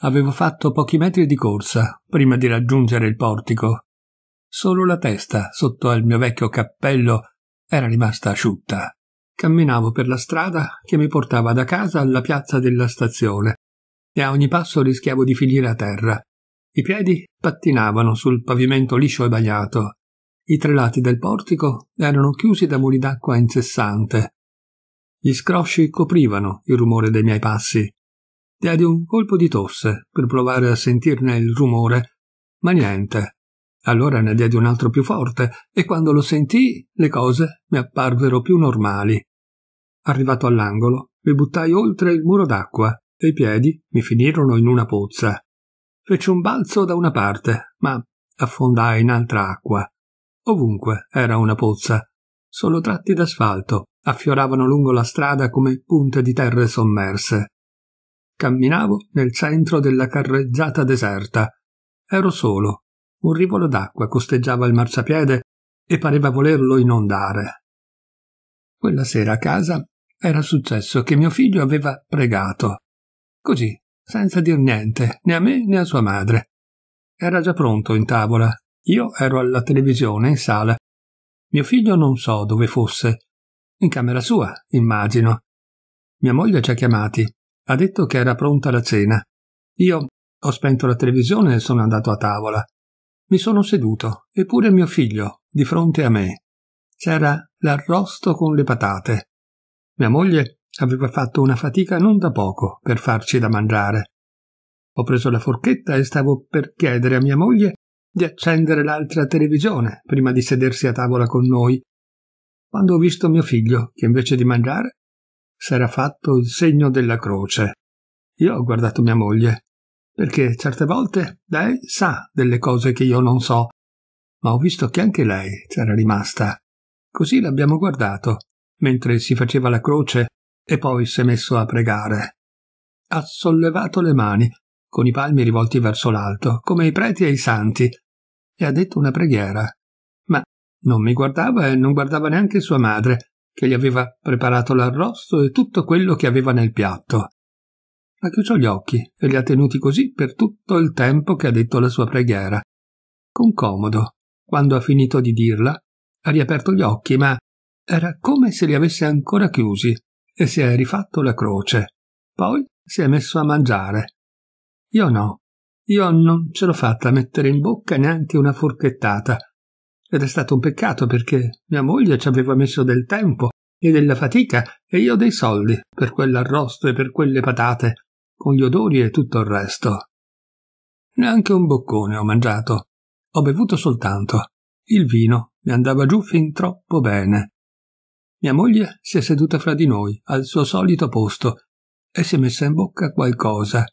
Avevo fatto pochi metri di corsa prima di raggiungere il portico. Solo la testa, sotto al mio vecchio cappello, era rimasta asciutta. Camminavo per la strada che mi portava da casa alla piazza della stazione e a ogni passo rischiavo di finire a terra. I piedi pattinavano sul pavimento liscio e bagnato. I tre lati del portico erano chiusi da muli d'acqua incessante. Gli scrosci coprivano il rumore dei miei passi diedi un colpo di tosse per provare a sentirne il rumore, ma niente. Allora ne diedi un altro più forte e quando lo sentii le cose mi apparvero più normali. Arrivato all'angolo, mi buttai oltre il muro d'acqua e i piedi mi finirono in una pozza. Feci un balzo da una parte, ma affondai in altra acqua. Ovunque era una pozza. Solo tratti d'asfalto affioravano lungo la strada come punte di terre sommerse. Camminavo nel centro della carreggiata deserta. Ero solo. Un rivolo d'acqua costeggiava il marciapiede e pareva volerlo inondare. Quella sera a casa era successo che mio figlio aveva pregato. Così, senza dir niente, né a me né a sua madre. Era già pronto in tavola. Io ero alla televisione in sala. Mio figlio non so dove fosse. In camera sua, immagino. Mia moglie ci ha chiamati. Ha detto che era pronta la cena. Io ho spento la televisione e sono andato a tavola. Mi sono seduto, eppure mio figlio, di fronte a me. C'era l'arrosto con le patate. Mia moglie aveva fatto una fatica non da poco per farci da mangiare. Ho preso la forchetta e stavo per chiedere a mia moglie di accendere l'altra televisione prima di sedersi a tavola con noi, quando ho visto mio figlio che invece di mangiare s'era fatto il segno della croce. Io ho guardato mia moglie, perché certe volte lei sa delle cose che io non so, ma ho visto che anche lei c'era rimasta. Così l'abbiamo guardato, mentre si faceva la croce e poi si è messo a pregare. Ha sollevato le mani, con i palmi rivolti verso l'alto, come i preti e i santi, e ha detto una preghiera. Ma non mi guardava e non guardava neanche sua madre, che gli aveva preparato l'arrosto e tutto quello che aveva nel piatto. Ha chiuso gli occhi e li ha tenuti così per tutto il tempo che ha detto la sua preghiera. Con comodo, quando ha finito di dirla, ha riaperto gli occhi, ma era come se li avesse ancora chiusi e si è rifatto la croce. Poi si è messo a mangiare. Io no, io non ce l'ho fatta mettere in bocca neanche una forchettata ed è stato un peccato perché mia moglie ci aveva messo del tempo e della fatica e io dei soldi per quell'arrosto e per quelle patate, con gli odori e tutto il resto. Neanche un boccone ho mangiato. Ho bevuto soltanto. Il vino mi andava giù fin troppo bene. Mia moglie si è seduta fra di noi, al suo solito posto, e si è messa in bocca qualcosa.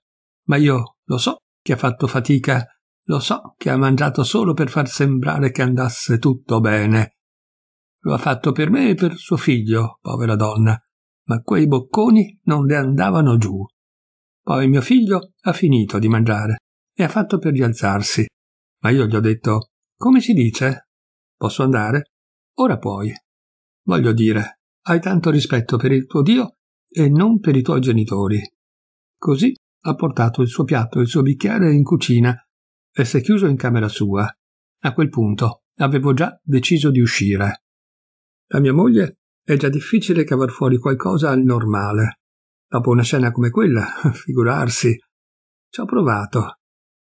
Ma io lo so che ha fatto fatica lo so che ha mangiato solo per far sembrare che andasse tutto bene. Lo ha fatto per me e per suo figlio, povera donna, ma quei bocconi non le andavano giù. Poi mio figlio ha finito di mangiare e ha fatto per rialzarsi, ma io gli ho detto come si dice? Posso andare? Ora puoi. Voglio dire, hai tanto rispetto per il tuo Dio e non per i tuoi genitori. Così ha portato il suo piatto e il suo bicchiere in cucina e si è chiuso in camera sua. A quel punto avevo già deciso di uscire. A mia moglie è già difficile cavar fuori qualcosa al normale. Dopo una scena come quella, figurarsi. Ci ho provato.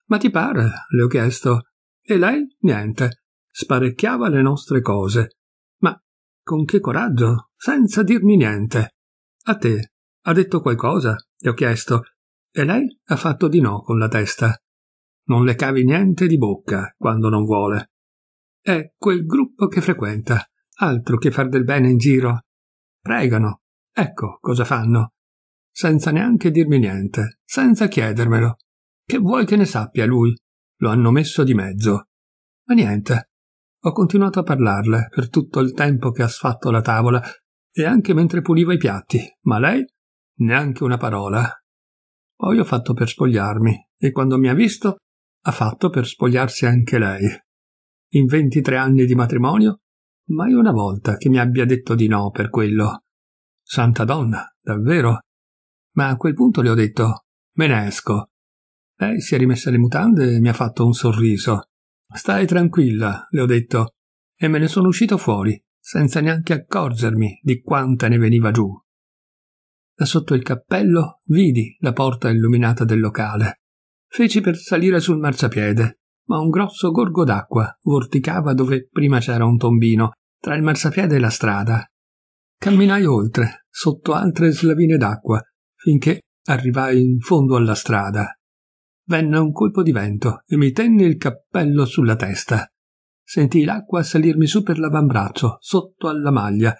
Ma ti pare? le ho chiesto. E lei? Niente. Sparecchiava le nostre cose. Ma con che coraggio? Senza dirmi niente. A te? Ha detto qualcosa? le ho chiesto. E lei ha fatto di no con la testa non le cavi niente di bocca quando non vuole. È quel gruppo che frequenta, altro che far del bene in giro. Pregano, ecco cosa fanno, senza neanche dirmi niente, senza chiedermelo. Che vuoi che ne sappia lui? Lo hanno messo di mezzo. Ma niente. Ho continuato a parlarle per tutto il tempo che ha sfatto la tavola e anche mentre puliva i piatti, ma lei neanche una parola. Poi ho fatto per spogliarmi e quando mi ha visto ha fatto per spogliarsi anche lei. In 23 anni di matrimonio, mai una volta che mi abbia detto di no per quello. Santa donna, davvero? Ma a quel punto le ho detto, me ne esco. Lei si è rimessa le mutande e mi ha fatto un sorriso. Stai tranquilla, le ho detto, e me ne sono uscito fuori, senza neanche accorgermi di quanta ne veniva giù. Da sotto il cappello vidi la porta illuminata del locale. Feci per salire sul marciapiede, ma un grosso gorgo d'acqua vorticava dove prima c'era un tombino, tra il marciapiede e la strada. Camminai oltre, sotto altre slavine d'acqua, finché arrivai in fondo alla strada. Venne un colpo di vento e mi tenne il cappello sulla testa. Sentii l'acqua salirmi su per l'avambraccio, sotto alla maglia.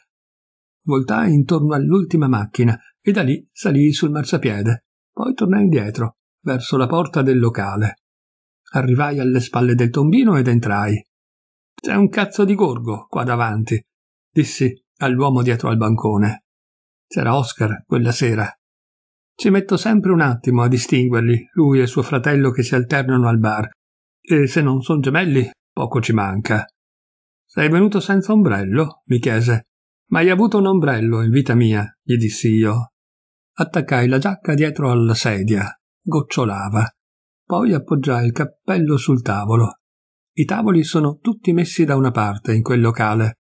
Voltai intorno all'ultima macchina e da lì salii sul marciapiede. Poi tornai indietro verso la porta del locale. Arrivai alle spalle del tombino ed entrai. C'è un cazzo di gorgo qua davanti, dissi all'uomo dietro al bancone. C'era Oscar quella sera. Ci metto sempre un attimo a distinguerli, lui e suo fratello che si alternano al bar, e se non son gemelli, poco ci manca. Sei venuto senza ombrello? mi chiese. Mai avuto un ombrello in vita mia? gli dissi io. Attaccai la giacca dietro alla sedia gocciolava. Poi appoggiai il cappello sul tavolo. I tavoli sono tutti messi da una parte in quel locale.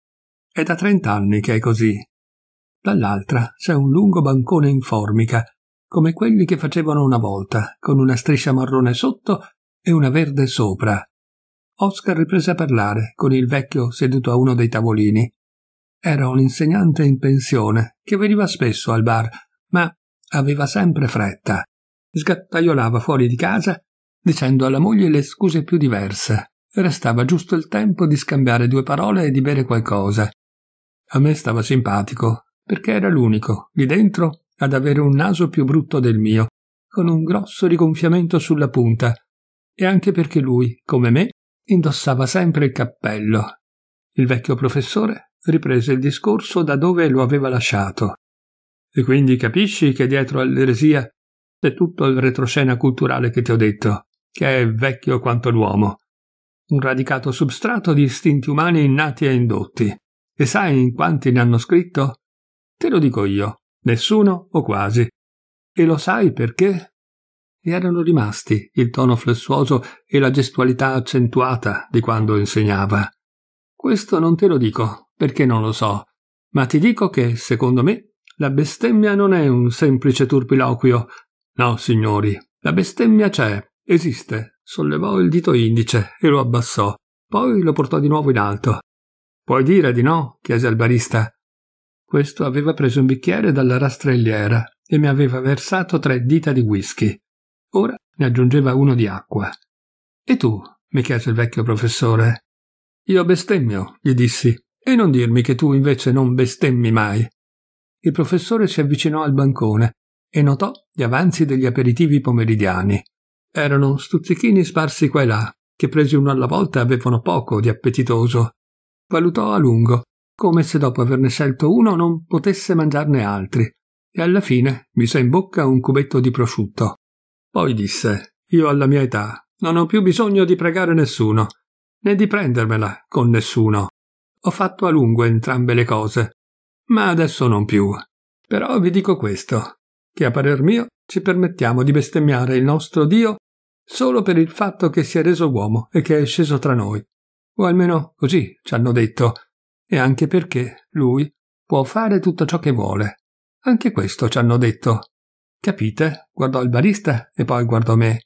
È da trent'anni che è così. Dall'altra c'è un lungo bancone in formica, come quelli che facevano una volta, con una striscia marrone sotto e una verde sopra. Oscar riprese a parlare con il vecchio seduto a uno dei tavolini. Era un insegnante in pensione che veniva spesso al bar, ma aveva sempre fretta sgattaiolava fuori di casa dicendo alla moglie le scuse più diverse. Restava giusto il tempo di scambiare due parole e di bere qualcosa. A me stava simpatico, perché era l'unico, lì dentro, ad avere un naso più brutto del mio, con un grosso rigonfiamento sulla punta, e anche perché lui, come me, indossava sempre il cappello. Il vecchio professore riprese il discorso da dove lo aveva lasciato. E quindi capisci che dietro all'eresia c'è tutto il retroscena culturale che ti ho detto, che è vecchio quanto l'uomo. Un radicato substrato di istinti umani innati e indotti. E sai in quanti ne hanno scritto? Te lo dico io, nessuno o quasi. E lo sai perché? E erano rimasti il tono flessuoso e la gestualità accentuata di quando insegnava. Questo non te lo dico, perché non lo so, ma ti dico che, secondo me, la bestemmia non è un semplice turpiloquio, No, signori, la bestemmia c'è, esiste. Sollevò il dito indice e lo abbassò, poi lo portò di nuovo in alto. Puoi dire di no? chiese al barista. Questo aveva preso un bicchiere dalla rastrelliera e mi aveva versato tre dita di whisky. Ora ne aggiungeva uno di acqua. E tu? mi chiese il vecchio professore. Io bestemmio, gli dissi, e non dirmi che tu invece non bestemmi mai. Il professore si avvicinò al bancone e notò gli avanzi degli aperitivi pomeridiani. Erano stuzzichini sparsi qua e là, che presi uno alla volta avevano poco di appetitoso. Valutò a lungo, come se dopo averne scelto uno non potesse mangiarne altri, e alla fine mise in bocca un cubetto di prosciutto. Poi disse: Io alla mia età non ho più bisogno di pregare nessuno, né di prendermela con nessuno. Ho fatto a lungo entrambe le cose, ma adesso non più. Però vi dico questo: che a parer mio ci permettiamo di bestemmiare il nostro Dio solo per il fatto che si è reso uomo e che è sceso tra noi. O almeno così ci hanno detto, e anche perché lui può fare tutto ciò che vuole. Anche questo ci hanno detto. Capite? Guardò il barista e poi guardò me.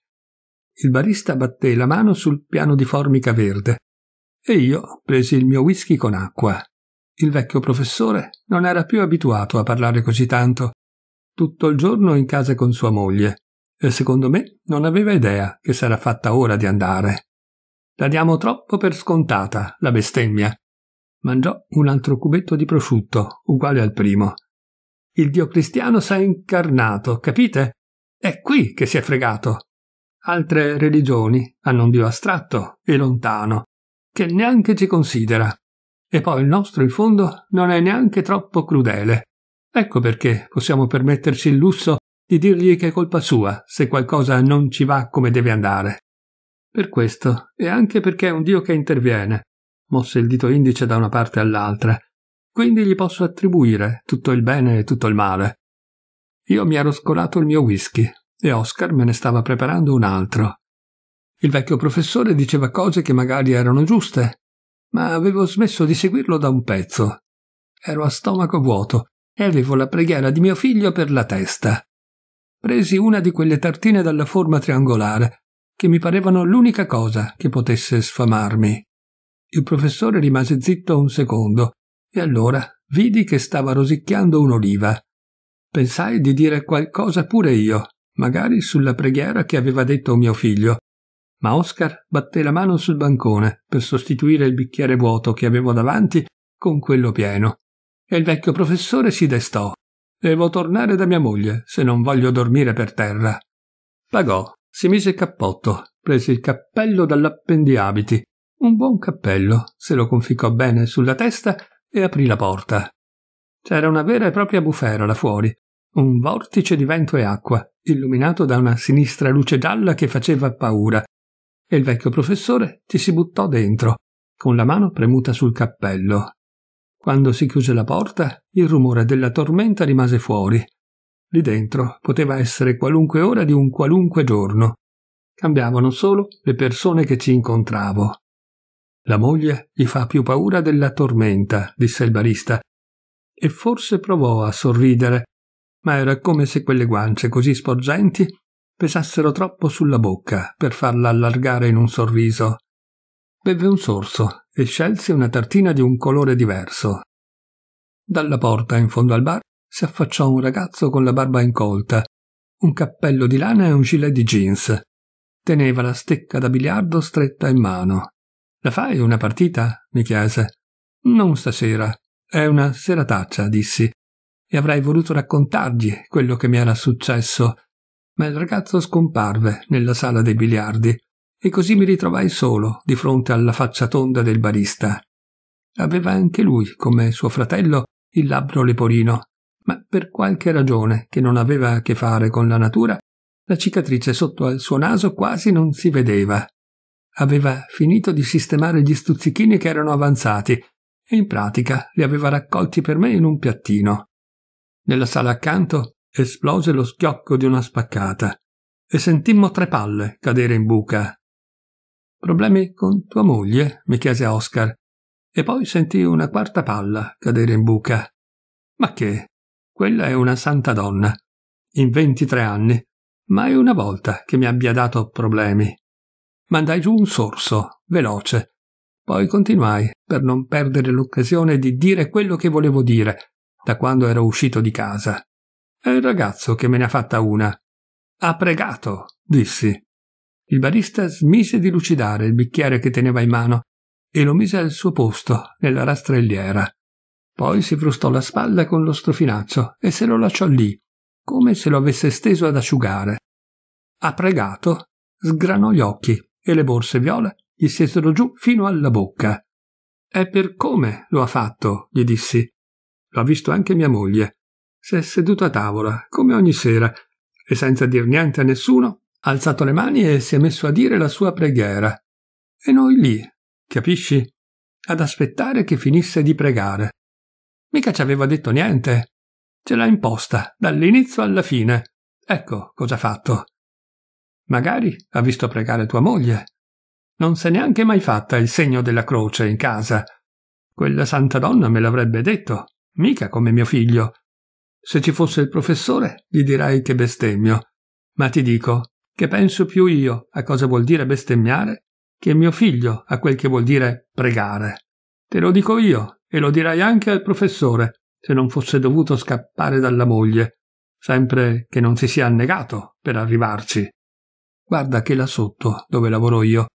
Il barista batté la mano sul piano di formica verde e io presi il mio whisky con acqua. Il vecchio professore non era più abituato a parlare così tanto tutto il giorno in casa con sua moglie e secondo me non aveva idea che sarà fatta ora di andare. La diamo troppo per scontata, la bestemmia. Mangiò un altro cubetto di prosciutto, uguale al primo. Il dio cristiano s'è incarnato, capite? È qui che si è fregato. Altre religioni hanno un dio astratto e lontano, che neanche ci considera. E poi il nostro, in fondo, non è neanche troppo crudele. Ecco perché possiamo permetterci il lusso di dirgli che è colpa sua se qualcosa non ci va come deve andare. Per questo, e anche perché è un Dio che interviene, mosse il dito indice da una parte all'altra, quindi gli posso attribuire tutto il bene e tutto il male. Io mi ero scolato il mio whisky e Oscar me ne stava preparando un altro. Il vecchio professore diceva cose che magari erano giuste, ma avevo smesso di seguirlo da un pezzo. Ero a stomaco vuoto e avevo la preghiera di mio figlio per la testa. Presi una di quelle tartine dalla forma triangolare, che mi parevano l'unica cosa che potesse sfamarmi. Il professore rimase zitto un secondo, e allora vidi che stava rosicchiando un'oliva. Pensai di dire qualcosa pure io, magari sulla preghiera che aveva detto mio figlio, ma Oscar batté la mano sul bancone per sostituire il bicchiere vuoto che avevo davanti con quello pieno e il vecchio professore si destò. Devo tornare da mia moglie, se non voglio dormire per terra. Pagò, si mise il cappotto, prese il cappello dall'appendiabiti, un buon cappello, se lo conficcò bene sulla testa e aprì la porta. C'era una vera e propria bufera là fuori, un vortice di vento e acqua, illuminato da una sinistra luce gialla che faceva paura, e il vecchio professore ci si buttò dentro, con la mano premuta sul cappello. Quando si chiuse la porta, il rumore della tormenta rimase fuori. Lì dentro poteva essere qualunque ora di un qualunque giorno. Cambiavano solo le persone che ci incontravo. La moglie gli fa più paura della tormenta, disse il barista, e forse provò a sorridere, ma era come se quelle guance così sporgenti pesassero troppo sulla bocca per farla allargare in un sorriso beve un sorso e scelse una tartina di un colore diverso. Dalla porta in fondo al bar si affacciò un ragazzo con la barba incolta, un cappello di lana e un gilet di jeans. Teneva la stecca da biliardo stretta in mano. La fai una partita? mi chiese. Non stasera. È una serataccia, dissi, e avrei voluto raccontargli quello che mi era successo, ma il ragazzo scomparve nella sala dei biliardi e così mi ritrovai solo di fronte alla faccia tonda del barista. Aveva anche lui, come suo fratello, il labbro leporino, ma per qualche ragione che non aveva a che fare con la natura, la cicatrice sotto al suo naso quasi non si vedeva. Aveva finito di sistemare gli stuzzichini che erano avanzati e in pratica li aveva raccolti per me in un piattino. Nella sala accanto esplose lo schiocco di una spaccata e sentimmo tre palle cadere in buca Problemi con tua moglie? mi chiese Oscar, e poi sentì una quarta palla cadere in buca. Ma che? Quella è una santa donna. In ventitré anni. Mai una volta che mi abbia dato problemi. Mandai giù un sorso, veloce. Poi continuai, per non perdere l'occasione di dire quello che volevo dire, da quando ero uscito di casa. È il ragazzo che me ne ha fatta una. Ha pregato, dissi. Il barista smise di lucidare il bicchiere che teneva in mano e lo mise al suo posto, nella rastrelliera. Poi si frustò la spalla con lo strofinaccio e se lo lasciò lì, come se lo avesse steso ad asciugare. Ha pregato, sgranò gli occhi e le borse viola gli sesero giù fino alla bocca. È per come lo ha fatto, gli dissi. L'ha visto anche mia moglie. Si è seduto a tavola, come ogni sera, e senza dir niente a nessuno, ha alzato le mani e si è messo a dire la sua preghiera. E noi lì, capisci? Ad aspettare che finisse di pregare. Mica ci aveva detto niente. Ce l'ha imposta, dall'inizio alla fine. Ecco cosa ha fatto. Magari ha visto pregare tua moglie. Non s'è neanche mai fatta il segno della croce in casa. Quella santa donna me l'avrebbe detto, mica come mio figlio. Se ci fosse il professore, gli dirai che bestemmio. Ma ti dico, che penso più io a cosa vuol dire bestemmiare che mio figlio a quel che vuol dire pregare. Te lo dico io e lo dirai anche al professore, se non fosse dovuto scappare dalla moglie, sempre che non si sia annegato per arrivarci. Guarda che là sotto, dove lavoro io,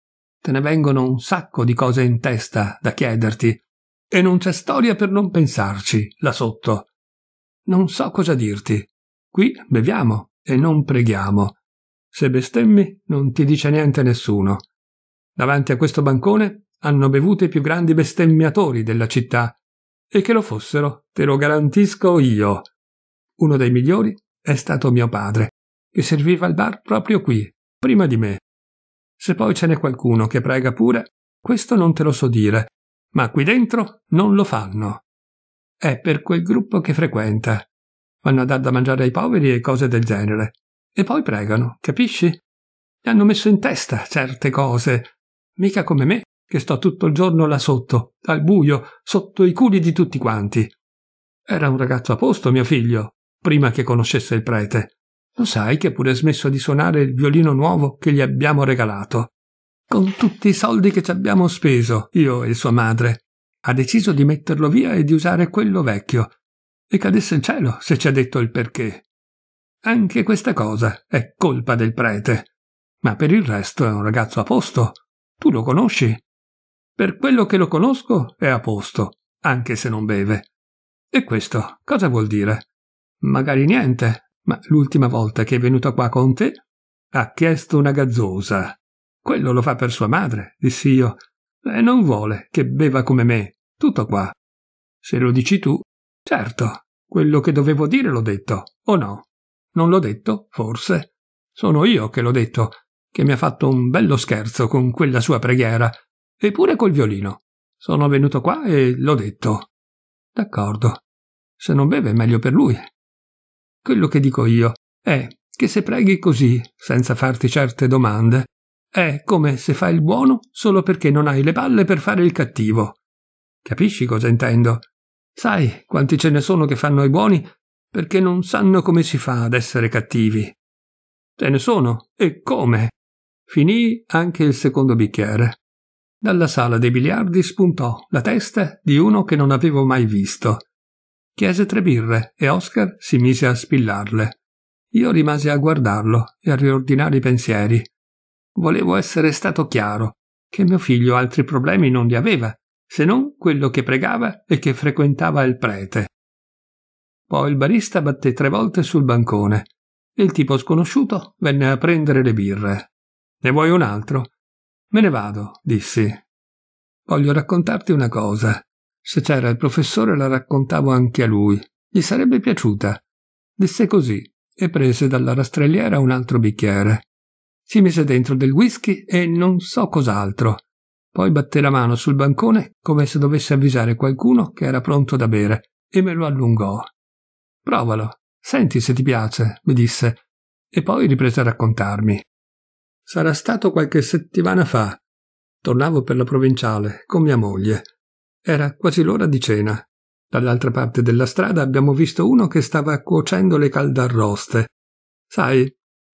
te ne vengono un sacco di cose in testa da chiederti, e non c'è storia per non pensarci, là sotto. Non so cosa dirti. Qui beviamo e non preghiamo, se bestemmi, non ti dice niente nessuno. Davanti a questo bancone hanno bevuto i più grandi bestemmiatori della città. E che lo fossero, te lo garantisco io. Uno dei migliori è stato mio padre, che serviva al bar proprio qui, prima di me. Se poi ce n'è qualcuno che prega pure, questo non te lo so dire, ma qui dentro non lo fanno. È per quel gruppo che frequenta. Vanno a dar da mangiare ai poveri e cose del genere. E poi pregano, capisci? Gli hanno messo in testa certe cose. Mica come me, che sto tutto il giorno là sotto, al buio, sotto i culi di tutti quanti. Era un ragazzo a posto, mio figlio, prima che conoscesse il prete. Lo sai che pure ha smesso di suonare il violino nuovo che gli abbiamo regalato. Con tutti i soldi che ci abbiamo speso, io e sua madre. Ha deciso di metterlo via e di usare quello vecchio. E cadesse il cielo se ci ha detto il perché. Anche questa cosa è colpa del prete. Ma per il resto è un ragazzo a posto. Tu lo conosci? Per quello che lo conosco è a posto, anche se non beve. E questo cosa vuol dire? Magari niente, ma l'ultima volta che è venuto qua con te ha chiesto una gazzosa. Quello lo fa per sua madre, dissi io, e non vuole che beva come me. Tutto qua. Se lo dici tu, certo, quello che dovevo dire l'ho detto, o no? Non l'ho detto, forse? Sono io che l'ho detto, che mi ha fatto un bello scherzo con quella sua preghiera, eppure col violino. Sono venuto qua e l'ho detto. D'accordo. Se non beve meglio per lui. Quello che dico io è che se preghi così, senza farti certe domande, è come se fai il buono solo perché non hai le palle per fare il cattivo. Capisci cosa intendo? Sai quanti ce ne sono che fanno i buoni perché non sanno come si fa ad essere cattivi. Ce ne sono, e come? Finì anche il secondo bicchiere. Dalla sala dei biliardi spuntò la testa di uno che non avevo mai visto. Chiese tre birre e Oscar si mise a spillarle. Io rimasi a guardarlo e a riordinare i pensieri. Volevo essere stato chiaro che mio figlio altri problemi non li aveva, se non quello che pregava e che frequentava il prete. Poi il barista batté tre volte sul bancone. Il tipo sconosciuto venne a prendere le birre. Ne vuoi un altro? Me ne vado, dissi. Voglio raccontarti una cosa. Se c'era il professore la raccontavo anche a lui. Gli sarebbe piaciuta. Disse così e prese dalla rastrelliera un altro bicchiere. Si mise dentro del whisky e non so cos'altro. Poi batté la mano sul bancone come se dovesse avvisare qualcuno che era pronto da bere e me lo allungò. Provalo, senti se ti piace, mi disse, e poi riprese a raccontarmi. Sarà stato qualche settimana fa. Tornavo per la provinciale con mia moglie. Era quasi l'ora di cena. Dall'altra parte della strada abbiamo visto uno che stava cuocendo le caldarroste. Sai,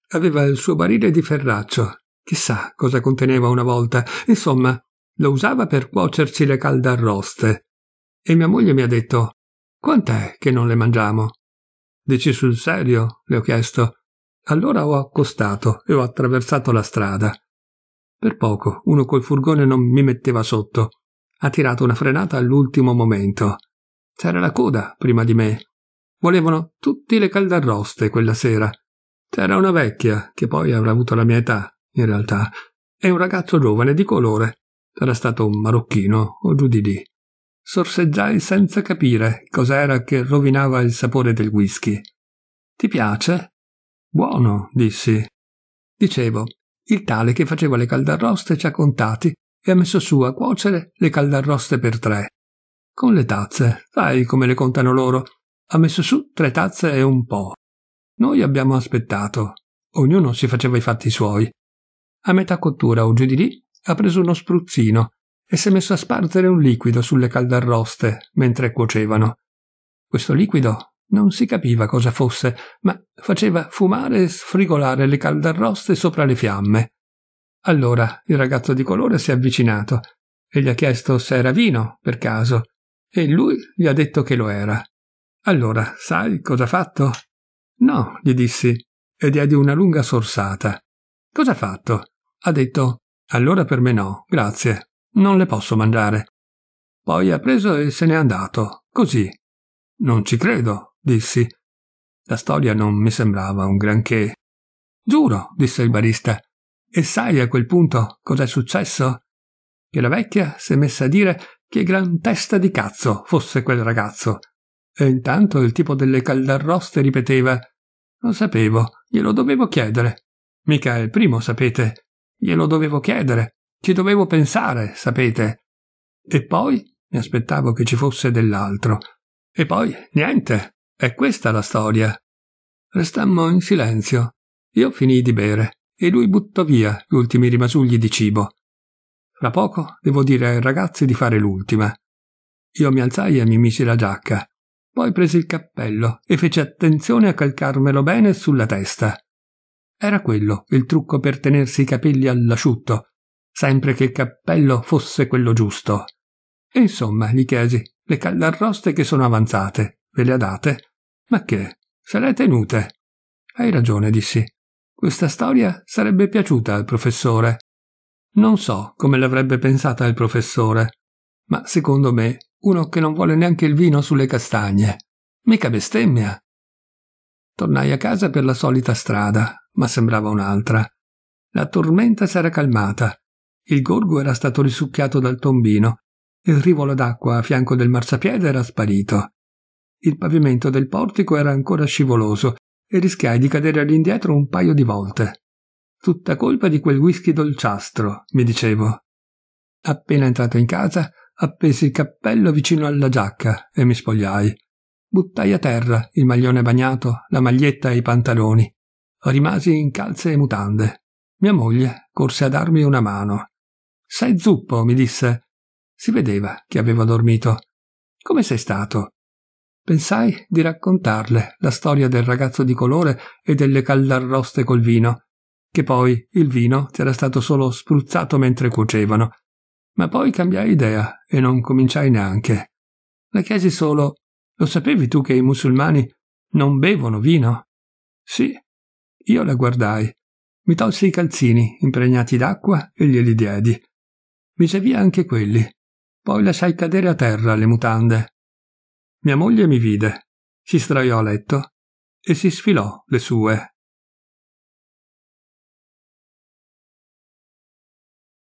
aveva il suo barile di ferraccio. Chissà cosa conteneva una volta. Insomma, lo usava per cuocerci le caldarroste. E mia moglie mi ha detto: Quant'è che non le mangiamo? Dici sul serio? le ho chiesto. Allora ho accostato e ho attraversato la strada. Per poco, uno col furgone non mi metteva sotto. Ha tirato una frenata all'ultimo momento. C'era la coda prima di me. Volevano tutti le caldarroste quella sera. C'era una vecchia, che poi avrà avuto la mia età, in realtà, e un ragazzo giovane di colore. Era stato un marocchino o giù di lì sorseggiai senza capire cos'era che rovinava il sapore del whisky. Ti piace? Buono, dissi. Dicevo, il tale che faceva le caldarroste ci ha contati e ha messo su a cuocere le caldarroste per tre. Con le tazze, sai come le contano loro. Ha messo su tre tazze e un po'. Noi abbiamo aspettato. Ognuno si faceva i fatti suoi. A metà cottura o di lì ha preso uno spruzzino e si è messo a spargere un liquido sulle caldarroste mentre cuocevano. Questo liquido non si capiva cosa fosse, ma faceva fumare e sfrigolare le caldarroste sopra le fiamme. Allora il ragazzo di colore si è avvicinato e gli ha chiesto se era vino, per caso, e lui gli ha detto che lo era. Allora, sai cosa ha fatto? No, gli dissi, e diedi una lunga sorsata. Cosa ha fatto? Ha detto, allora per me no, grazie. Non le posso mangiare. Poi ha preso e se n'è andato, così. Non ci credo, dissi. La storia non mi sembrava un granché. Giuro, disse il barista. E sai a quel punto cos'è successo? Che la vecchia si è messa a dire che gran testa di cazzo fosse quel ragazzo. E intanto il tipo delle caldarroste ripeteva Lo sapevo, glielo dovevo chiedere. Mica è il primo, sapete. Glielo dovevo chiedere. Ci dovevo pensare, sapete. E poi mi aspettavo che ci fosse dell'altro. E poi niente. È questa la storia. Restammo in silenzio. Io finii di bere e lui buttò via gli ultimi rimasugli di cibo. Fra poco devo dire ai ragazzi di fare l'ultima. Io mi alzai e mi misi la giacca. Poi presi il cappello e feci attenzione a calcarmelo bene sulla testa. Era quello il trucco per tenersi i capelli all'asciutto, sempre che il cappello fosse quello giusto. E insomma, gli chiesi, le callarroste che sono avanzate, ve le ha date? Ma che? Se le tenute? Hai ragione, dissi. Questa storia sarebbe piaciuta al professore. Non so come l'avrebbe pensata il professore, ma secondo me uno che non vuole neanche il vino sulle castagne. Mica bestemmia. Tornai a casa per la solita strada, ma sembrava un'altra. La tormenta s'era calmata il gorgo era stato risucchiato dal tombino. Il rivolo d'acqua a fianco del marciapiede era sparito. Il pavimento del portico era ancora scivoloso e rischiai di cadere all'indietro un paio di volte. Tutta colpa di quel whisky dolciastro, mi dicevo. Appena entrato in casa, appesi il cappello vicino alla giacca e mi spogliai. Buttai a terra il maglione bagnato, la maglietta e i pantaloni. Rimasi in calze e mutande. Mia moglie corse a darmi una mano. Sei zuppo, mi disse. Si vedeva che aveva dormito. Come sei stato? Pensai di raccontarle la storia del ragazzo di colore e delle callarroste col vino, che poi il vino era stato solo spruzzato mentre cuocevano. Ma poi cambiai idea e non cominciai neanche. Le chiesi solo: Lo sapevi tu che i musulmani non bevono vino? Sì. Io la guardai. Mi tolsi i calzini impregnati d'acqua e glieli diedi. Mise via anche quelli. Poi lasciai cadere a terra le mutande. Mia moglie mi vide, si sdraiò a letto e si sfilò le sue